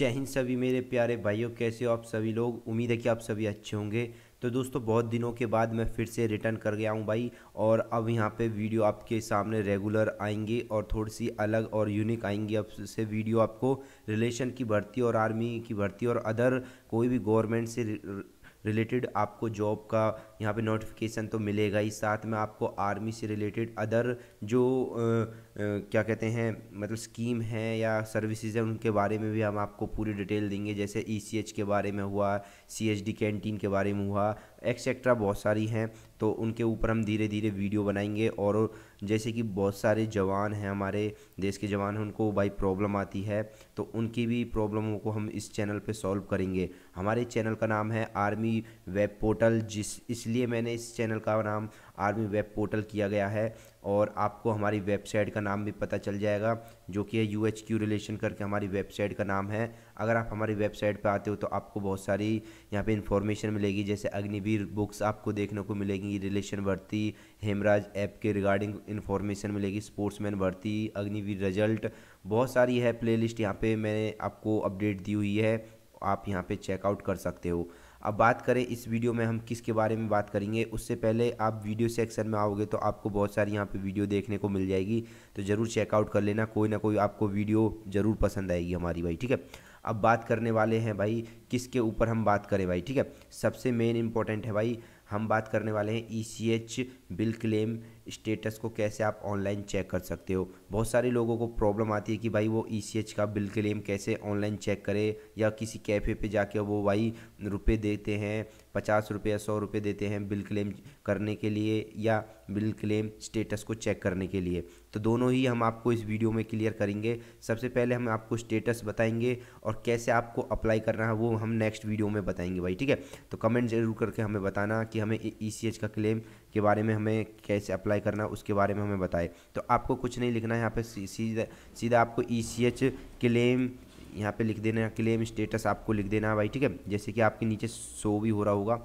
जय हिंद सभी मेरे प्यारे भाइयों कैसे हो आप सभी लोग उम्मीद है कि आप सभी अच्छे होंगे तो दोस्तों बहुत दिनों के बाद मैं फिर से रिटर्न कर गया हूँ भाई और अब यहाँ पे वीडियो आपके सामने रेगुलर आएंगे और थोड़ी सी अलग और यूनिक आएंगी अब से वीडियो आपको रिलेशन की भर्ती और आर्मी की भर्ती और अदर कोई भी गवर्नमेंट से रिलेटेड आपको जॉब का यहाँ पे नोटिफिकेशन तो मिलेगा ही साथ में आपको आर्मी से रिलेटेड अदर जो आ, आ, क्या कहते हैं मतलब स्कीम है या सर्विसेज हैं उनके बारे में भी हम आपको पूरी डिटेल देंगे जैसे ई e के बारे में हुआ सी कैंटीन के बारे में हुआ एक्सेट्रा बहुत सारी हैं तो उनके ऊपर हम धीरे धीरे वीडियो बनाएंगे और जैसे कि बहुत सारे जवान हैं हमारे देश के जवान हैं उनको भाई प्रॉब्लम आती है तो उनकी भी प्रॉब्लमों को हम इस चैनल पे सॉल्व करेंगे हमारे चैनल का नाम है आर्मी वेब पोर्टल जिस इसलिए मैंने इस चैनल का नाम आर्मी वेब पोर्टल किया गया है और आपको हमारी वेबसाइट का नाम भी पता चल जाएगा जो कि है यू एच क्यू रिलेशन करके हमारी वेबसाइट का नाम है अगर आप हमारी वेबसाइट पर आते हो तो आपको बहुत सारी यहाँ पे इन्फॉर्मेशन मिलेगी जैसे अग्निवीर बुक्स आपको देखने को मिलेगी रिलेशन भर्ती हेमराज ऐप के रिगार्डिंग इन्फॉर्मेशन मिलेगी स्पोर्ट्समैन भर्ती अग्निवीर रिजल्ट बहुत सारी है प्ले लिस्ट यहाँ मैंने आपको अपडेट दी हुई है आप यहाँ पर चेकआउट कर सकते हो अब बात करें इस वीडियो में हम किसके बारे में बात करेंगे उससे पहले आप वीडियो सेक्शन में आओगे तो आपको बहुत सारी यहाँ पे वीडियो देखने को मिल जाएगी तो ज़रूर चेकआउट कर लेना कोई ना कोई आपको वीडियो ज़रूर पसंद आएगी हमारी भाई ठीक है अब बात करने वाले हैं भाई किसके ऊपर हम बात करें भाई ठीक है सबसे मेन इंपॉर्टेंट है भाई हम बात करने वाले हैं E e bill claim status को कैसे आप ऑनलाइन चेक कर सकते हो बहुत सारे लोगों को प्रॉब्लम आती है कि भाई वो ई e का बिल क्लेम कैसे ऑनलाइन चेक करे या किसी कैफ़े पे जाके वो भाई रुपए देते हैं पचास रुपये या सौ रुपये देते हैं बिल क्लेम करने के लिए या बिल क्लेम स्टेटस को चेक करने के लिए तो दोनों ही हम आपको इस वीडियो में क्लियर करेंगे सबसे पहले हम आपको स्टेटस बताएंगे और कैसे आपको अप्लाई करना है वो हम नेक्स्ट वीडियो में बताएंगे भाई ठीक है तो कमेंट ज़रूर करके हमें बताना कि हमें ई e का क्लेम के बारे में हमें कैसे अप्लाई अप्लाई करना है उसके बारे में हमें बताए तो आपको कुछ नहीं लिखना है यहाँ पर सीधा सीधा आपको ई सी एच क्लेम यहाँ पे लिख देना है क्लेम स्टेटस आपको लिख देना है भाई ठीक है जैसे कि आपके नीचे शो भी हो रहा होगा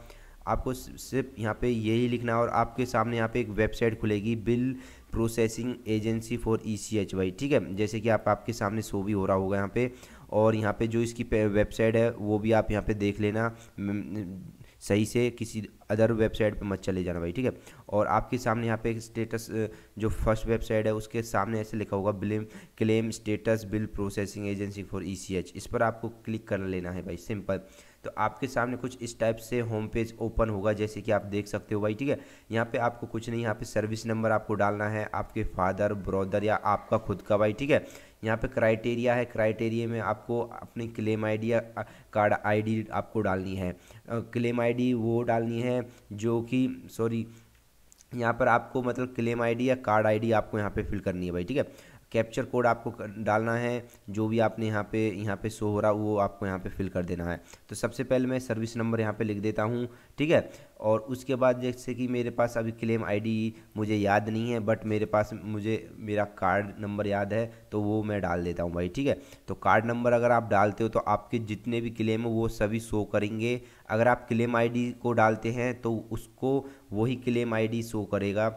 आपको सिर्फ यहाँ पे यही लिखना है और आपके सामने यहाँ पे एक वेबसाइट खुलेगी bill processing agency for E C H Y ठीक है जैसे कि आप आपके सामने शो भी हो रहा होगा यहाँ पे और यहाँ पे जो इसकी वेबसाइट है वो भी आप यहाँ पे देख लेना सही से किसी अदर वेबसाइट पर मत चले जाना भाई ठीक है और आपके सामने यहाँ पे स्टेटस जो फर्स्ट वेबसाइट है उसके सामने ऐसे लिखा होगा बिलेम claim status bill processing agency for E इस पर आपको क्लिक कर लेना है भाई सिंपल तो आपके सामने कुछ इस टाइप से होम पेज ओपन होगा जैसे कि आप देख सकते हो भाई ठीक है यहाँ पे आपको कुछ नहीं यहाँ पे सर्विस नंबर आपको डालना है आपके फादर ब्रदर या आपका खुद का भाई ठीक है यहाँ पे क्राइटेरिया है क्राइटेरिया में आपको अपनी क्लेम आईडी कार्ड आईडी आपको डालनी है क्लेम आईडी वो डालनी है जो कि सॉरी यहाँ पर आपको मतलब क्लेम आईडी या कार्ड आईडी आपको यहाँ पे फिल करनी है भाई ठीक है कैप्चर कोड आपको डालना है जो भी आपने यहाँ पे यहाँ पे शो हो रहा वो आपको यहाँ पे फिल कर देना है तो सबसे पहले मैं सर्विस नंबर यहाँ पे लिख देता हूँ ठीक है और उसके बाद जैसे कि मेरे पास अभी क्लेम आईडी मुझे याद नहीं है बट मेरे पास मुझे मेरा कार्ड नंबर याद है तो वो मैं डाल देता हूँ भाई ठीक है तो कार्ड नंबर अगर आप डालते हो तो आपके जितने भी क्लेम हो वो सभी शो करेंगे अगर आप क्लेम आईडी को डालते हैं तो उसको वही क्लेम आईडी शो करेगा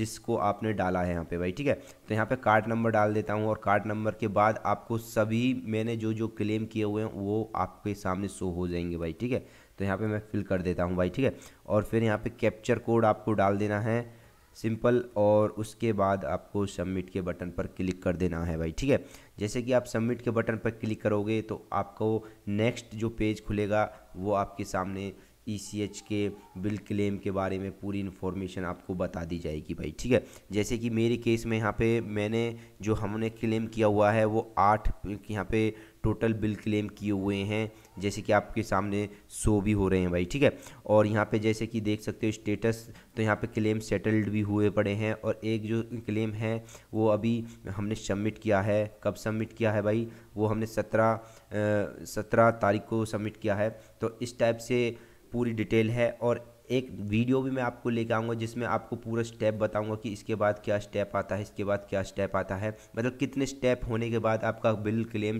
जिसको आपने डाला है यहाँ पे भाई ठीक है तो यहाँ पे कार्ड नंबर डाल देता हूँ और कार्ड नंबर के बाद आपको सभी मैंने जो जो क्लेम किए हुए हैं वो आपके सामने शो हो जाएंगे भाई ठीक है तो यहाँ पे मैं फिल कर देता हूँ भाई ठीक है और फिर यहाँ पे कैप्चर कोड आपको डाल देना है सिंपल और उसके बाद आपको सबमिट के बटन पर क्लिक कर देना है भाई ठीक है जैसे कि आप सबमिट के बटन पर क्लिक करोगे तो आपको नेक्स्ट जो पेज खुलेगा वो आपके सामने ईसीएच e के बिल क्लेम के बारे में पूरी इन्फॉर्मेशन आपको बता दी जाएगी भाई ठीक है जैसे कि मेरे केस में यहाँ पे मैंने जो हमने क्लेम किया हुआ है वो आठ यहाँ पे टोटल बिल क्लेम किए हुए हैं जैसे कि आपके सामने शो भी हो रहे हैं भाई ठीक है और यहाँ पे जैसे कि देख सकते हो स्टेटस तो यहाँ पे क्लेम सेटल्ड भी हुए पड़े हैं और एक जो क्लेम है वो अभी हमने सबमिट किया है कब सबमिट किया है भाई वो हमने सत्रह सत्रह तारीख को सबमिट किया है तो इस टाइप से पूरी डिटेल है और एक वीडियो भी मैं आपको लेकर आऊँगा जिसमें आपको पूरा स्टेप बताऊँगा कि इसके बाद क्या स्टेप आता है इसके बाद क्या स्टेप आता है मतलब कितने स्टेप होने के बाद आपका बिल क्लेम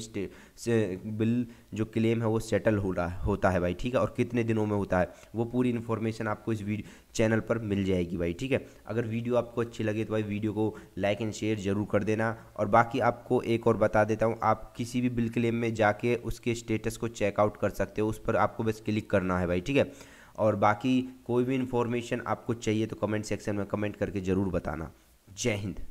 बिल जो क्लेम है वो सेटल हो रहा होता है भाई ठीक है और कितने दिनों में होता है वो पूरी इन्फॉर्मेशन आपको इस वीडियो चैनल पर मिल जाएगी भाई ठीक है अगर वीडियो आपको अच्छी लगे तो भाई वीडियो को लाइक एंड शेयर ज़रूर कर देना और बाकी आपको एक और बता देता हूँ आप किसी भी बिल क्लेम में जाके उसके स्टेटस को चेकआउट कर सकते हो उस पर आपको बस क्लिक करना है भाई ठीक है और बाकी कोई भी इन्फॉर्मेशन आपको चाहिए तो कमेंट सेक्शन में कमेंट करके ज़रूर बताना जय हिंद